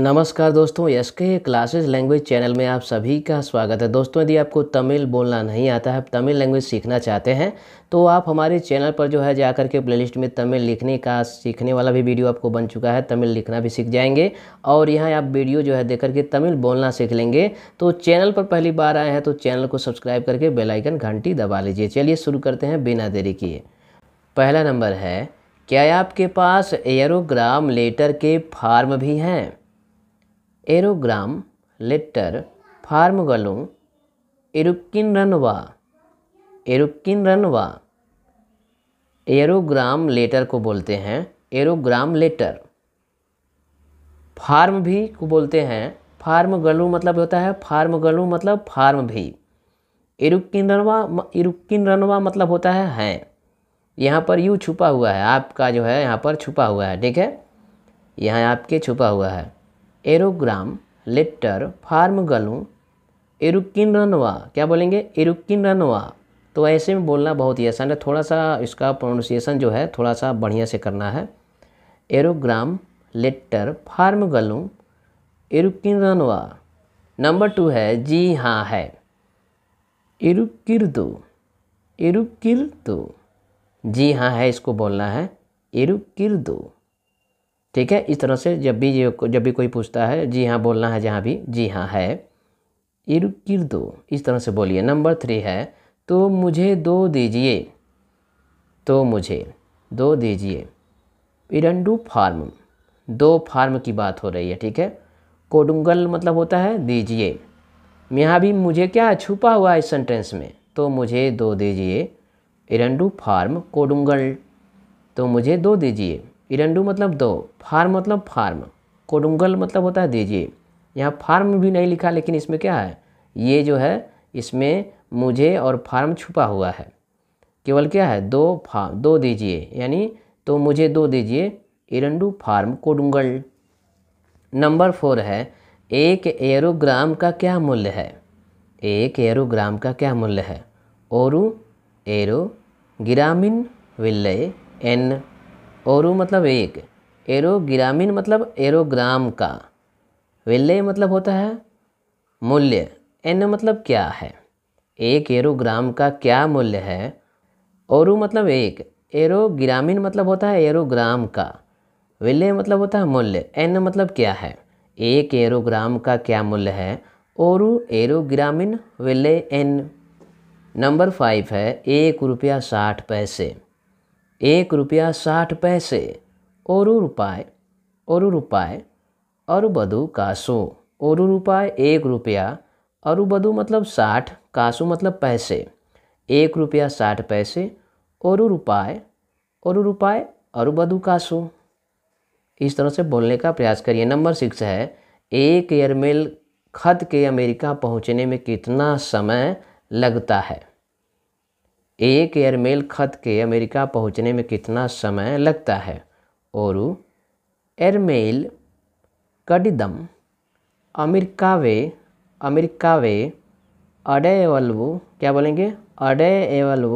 नमस्कार दोस्तों एस के क्लासेज लैंग्वेज चैनल में आप सभी का स्वागत है दोस्तों यदि आपको तमिल बोलना नहीं आता है तमिल लैंग्वेज सीखना चाहते हैं तो आप हमारे चैनल पर जो है जाकर के प्लेलिस्ट में तमिल लिखने का सीखने वाला भी वीडियो आपको बन चुका है तमिल लिखना भी सीख जाएंगे और यहाँ आप वीडियो जो है देख करके तमिल बोलना सीख लेंगे तो चैनल पर पहली बार आए हैं तो चैनल को सब्सक्राइब करके बेलाइकन घंटी दबा लीजिए चलिए शुरू करते हैं बिना देरी किए पहला नंबर है क्या आपके पास एयरोग्राम लेटर के फार्म भी हैं एरोग्राम लेटर फार्मगलों एरुकिन रनवा एरुकिन रनवा एरोग्राम लेटर को बोलते हैं एरोग्राम लेटर फार्म भी को बोलते हैं फार्म गलू मतलब होता है फार्म गलू मतलब फार्म भी इरुक्किन रनवा इरुक्किन रनवा मतलब होता है हैं यहाँ पर यू छुपा हुआ है आपका जो है यहाँ पर छुपा हुआ है ठीक है यहाँ आपके छुपा हुआ है एरोग्राम लेटर फार्म गलू एरुकिन रनवा क्या बोलेंगे एरुकिन रनवा तो ऐसे में बोलना बहुत ही आसान है थोड़ा सा इसका प्रोनाउंसिएशन जो है थोड़ा सा बढ़िया से करना है एरोग्राम लेटर फार्म गलू एरुकिन रनवा नंबर टू है जी हाँ है एरुकिरदो एरुकिरदो जी हाँ है इसको बोलना है एरुकिरदो ठीक है इस तरह से जब भी जब भी कोई पूछता है जी हाँ बोलना है जहाँ भी जी हाँ है दो इस तरह से बोलिए नंबर थ्री है तो मुझे दो दीजिए तो मुझे दो दीजिए इरंडू फार्म दो फार्म की बात हो रही है ठीक है कोडुंगल मतलब होता है दीजिए यहाँ भी मुझे क्या छुपा हुआ है इस सेंटेंस में तो मुझे दो दीजिए इरंडू फार्म कोडुंगल तो मुझे दो दीजिए इरंडू मतलब दो फार्म मतलब फार्म कोडुंगल मतलब होता है दीजिए यहाँ फार्म भी नहीं लिखा लेकिन इसमें क्या है ये जो है इसमें मुझे और फार्म छुपा हुआ है केवल क्या है दो फार्म दो दीजिए यानी तो मुझे दो दीजिए इरंडू फार्म कोडुंगल नंबर फोर है एक एरोग्राम का क्या मूल्य है एक एरोग्राम का क्या मूल्य है और एरो ग्रामीण विलय एन औरू मतलब एक एरोग्रामीण मतलब एरोग्राम का वेल्ले मतलब होता है मूल्य एन मतलब क्या है एक एरोग्राम का क्या मूल्य है और मतलब एक एरोग्रामीण मतलब होता है एरोग्राम का विले मतलब होता है मूल्य एन मतलब क्या है एक एरोग्राम का क्या मूल्य है और एरोग्रामीण विले एन नंबर फाइव है एक रुपया साठ पैसे एक रुपया साठ पैसे और रुपाए और रुपाए बधु कासु और रुपाए एक रुपया अरु बधु मतलब साठ कासु मतलब पैसे एक रुपया साठ पैसे और रुपाए और रुपाए अरुबधु कासु इस तरह से बोलने का प्रयास करिए नंबर सिक्स है एक एयरमेल खत के अमेरिका पहुंचने में कितना समय लगता है एक एयरमेल खत के अमेरिका पहुंचने में कितना समय लगता है और एयरमेल कडिदम अमेरिकावे अमेरिकावे एवल्व क्या बोलेंगे अडे एवल्व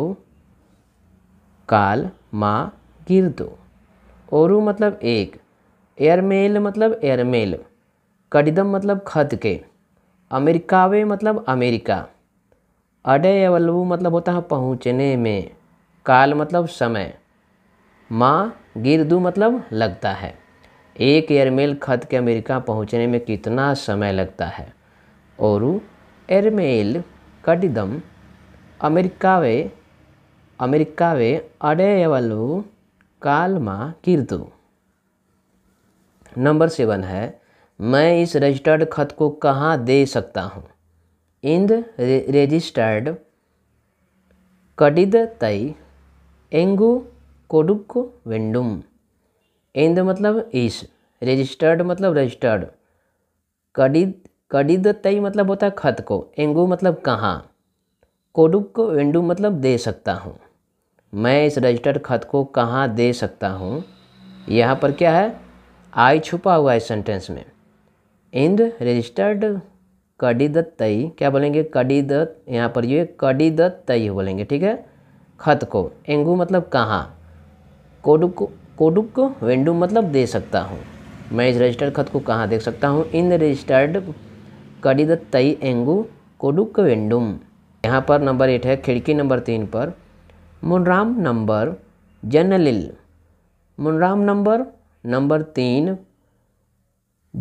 काल माँ गिर दो औरू मतलब एक एयरमेल मतलब एयरमेल कडिदम मतलब खत के अमेरिकावे मतलब अमेरिका अडयवलु मतलब होता है पहुँचने में काल मतलब समय माँ गिरदू मतलब लगता है एक एयरमेल खत के अमेरिका पहुँचने में कितना समय लगता है और एयरमेल कटिदम अडे ಅಮೆರಿಕಾವೆ काल माँ गिरदू नंबर सेवन है मैं इस रजिस्टर्ड खत को कहाँ दे सकता हूँ in the कडिद तई कडिदतई एंगु कोडुक वेंडुम इन द मतलब इस रजिस्टर्ड मतलब रजिस्टर्ड कडिद तई मतलब होता है खत को एंगु मतलब कहाँ कोडुक वेंडु मतलब दे सकता हूँ मैं इस रजिस्टर्ड खत को कहाँ दे सकता हूँ यहाँ पर क्या है आई छुपा हुआ है सेंटेंस में इन द रजिस्टर्ड कडिदत तई क्या बोलेंगे कडिदत यहाँ पर ये कडिदत तई बोलेंगे ठीक है खत को एंगू मतलब कहाँ कोडुक कोडुक वेंडू मतलब दे सकता हूँ मैं इस रजिस्टर्ड खत को कहाँ देख सकता हूँ इन रजिस्टर्ड कडिदत तई एंगू कोडुक वेंडुम यहाँ पर नंबर एट है खिड़की नंबर तीन पर मुनराम नंबर जनलिल मुनराम नंबर नंबर तीन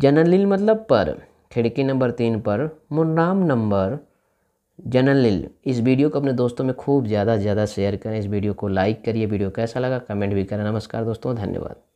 जनलिल मतलब पर खिड़की नंबर तीन पर मुन्नाम नंबर जनरल इस वीडियो को अपने दोस्तों में खूब ज़्यादा से ज़्यादा शेयर करें इस वीडियो को लाइक करिए वीडियो कैसा लगा कमेंट भी करें नमस्कार दोस्तों धन्यवाद